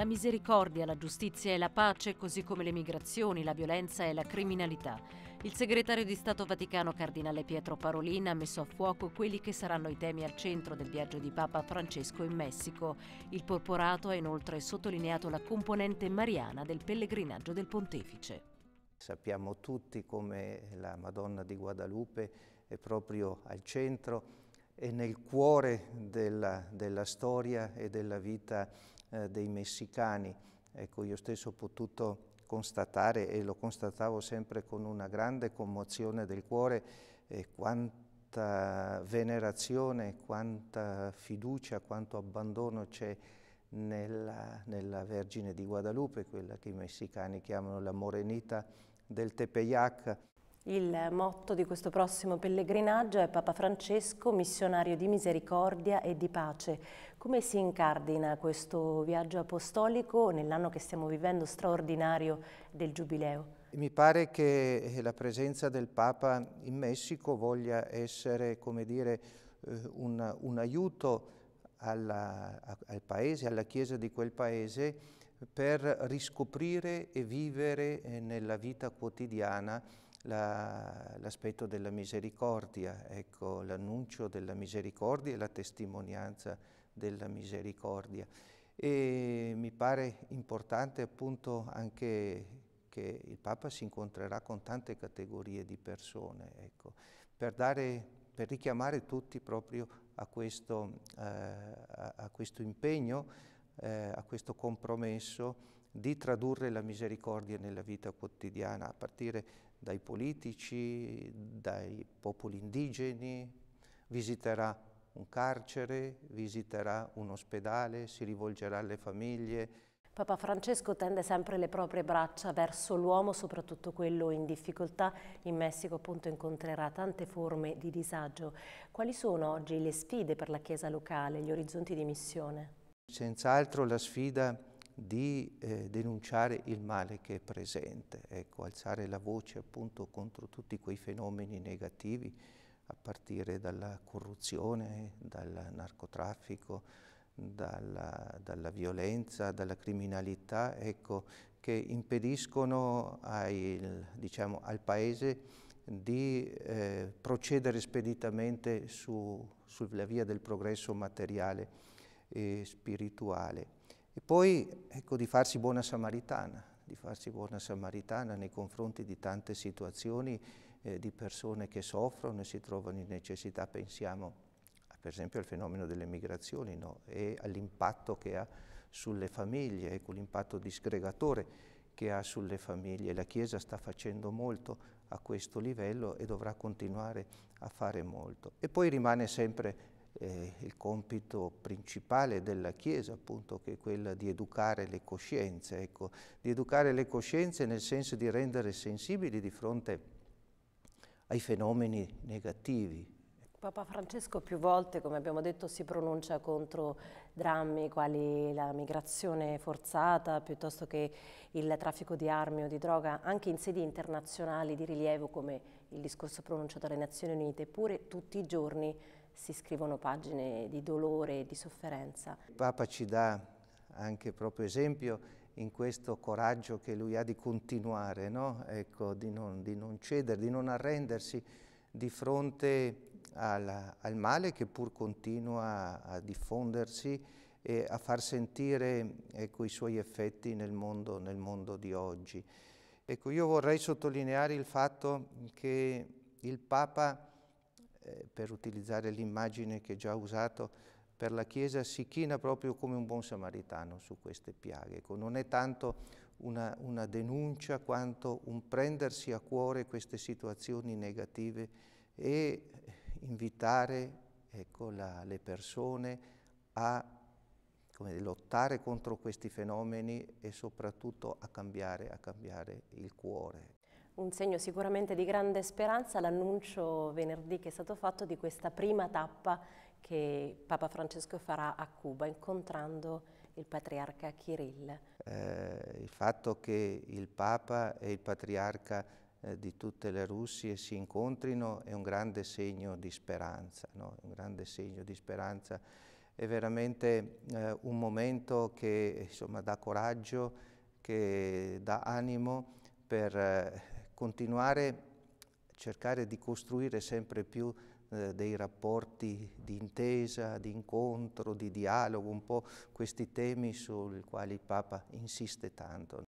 la misericordia, la giustizia e la pace, così come le migrazioni, la violenza e la criminalità. Il segretario di Stato Vaticano Cardinale Pietro Parolin ha messo a fuoco quelli che saranno i temi al centro del viaggio di Papa Francesco in Messico. Il porporato ha inoltre sottolineato la componente mariana del pellegrinaggio del pontefice. Sappiamo tutti come la Madonna di Guadalupe è proprio al centro e nel cuore della, della storia e della vita eh, dei messicani. Ecco, io stesso ho potuto constatare, e lo constatavo sempre con una grande commozione del cuore, eh, quanta venerazione, quanta fiducia, quanto abbandono c'è nella, nella, Vergine di Guadalupe, quella che i messicani chiamano la Morenita del Tepeyac, il motto di questo prossimo pellegrinaggio è Papa Francesco, missionario di misericordia e di pace. Come si incardina questo viaggio apostolico nell'anno che stiamo vivendo straordinario del Giubileo? Mi pare che eh, la presenza del Papa in Messico voglia essere, come dire, eh, un, un aiuto alla, al paese, alla Chiesa di quel paese, per riscoprire e vivere eh, nella vita quotidiana l'aspetto della misericordia, ecco, l'annuncio della misericordia e la testimonianza della misericordia. E mi pare importante appunto anche che il Papa si incontrerà con tante categorie di persone, ecco, per, dare, per, richiamare tutti proprio a questo, eh, a, a questo impegno, eh, a questo compromesso di tradurre la misericordia nella vita quotidiana, a partire dai politici, dai popoli indigeni, visiterà un carcere, visiterà un ospedale, si rivolgerà alle famiglie. Papa Francesco tende sempre le proprie braccia verso l'uomo, soprattutto quello in difficoltà. In Messico appunto incontrerà tante forme di disagio. Quali sono oggi le sfide per la Chiesa locale, gli orizzonti di missione? Senz'altro la sfida di eh, denunciare il male che è presente, ecco, alzare la voce appunto contro tutti quei fenomeni negativi a partire dalla corruzione, dal narcotraffico, dalla, dalla violenza, dalla criminalità, ecco, che impediscono al, diciamo, al Paese di eh, procedere speditamente su, sulla via del progresso materiale e spirituale. E poi, ecco, di farsi buona samaritana, di farsi buona samaritana nei confronti di tante situazioni eh, di persone che soffrono e si trovano in necessità. Pensiamo per esempio al fenomeno delle migrazioni no? e all'impatto che ha sulle famiglie, ecco, l'impatto disgregatore che ha sulle famiglie. La Chiesa sta facendo molto a questo livello e dovrà continuare a fare molto. E poi rimane sempre eh, il compito principale della Chiesa, appunto, che è quella di educare le coscienze, ecco, di educare le coscienze nel senso di rendere sensibili di fronte ai fenomeni negativi. Papa Francesco più volte, come abbiamo detto, si pronuncia contro drammi quali la migrazione forzata, piuttosto che il traffico di armi o di droga, anche in sedi internazionali di rilievo come il discorso pronunciato alle Nazioni Unite, eppure tutti i giorni si scrivono pagine di dolore e di sofferenza. Il Papa ci dà anche proprio esempio in questo coraggio che lui ha di continuare, no? ecco, di, non, di, non, cedere, di non arrendersi di fronte alla, al male che pur continua a diffondersi e a far sentire ecco, i suoi effetti nel mondo, nel mondo di oggi. Ecco, io vorrei sottolineare il fatto che il Papa, eh, per utilizzare l'immagine che già ho usato, per la Chiesa si china proprio come un buon samaritano su queste piaghe. Ecco, non è tanto una, una, denuncia quanto un prendersi a cuore queste situazioni negative e invitare ecco, la, le persone a dire, lottare contro questi fenomeni e soprattutto a cambiare, a cambiare il cuore. Un segno sicuramente di grande speranza l'annuncio venerdì che è stato fatto di questa prima tappa che Papa Francesco farà a Cuba incontrando il patriarca Kirill. Eh, il fatto che il Papa e il patriarca eh, di tutte le Russie si incontrino è un grande segno di speranza, no? un grande segno di speranza è veramente eh, un momento che insomma, dà coraggio, che dà animo per eh, continuare a cercare di costruire sempre più eh, dei rapporti di intesa, di incontro, di dialogo, un po' questi temi sui quali il Papa insiste tanto.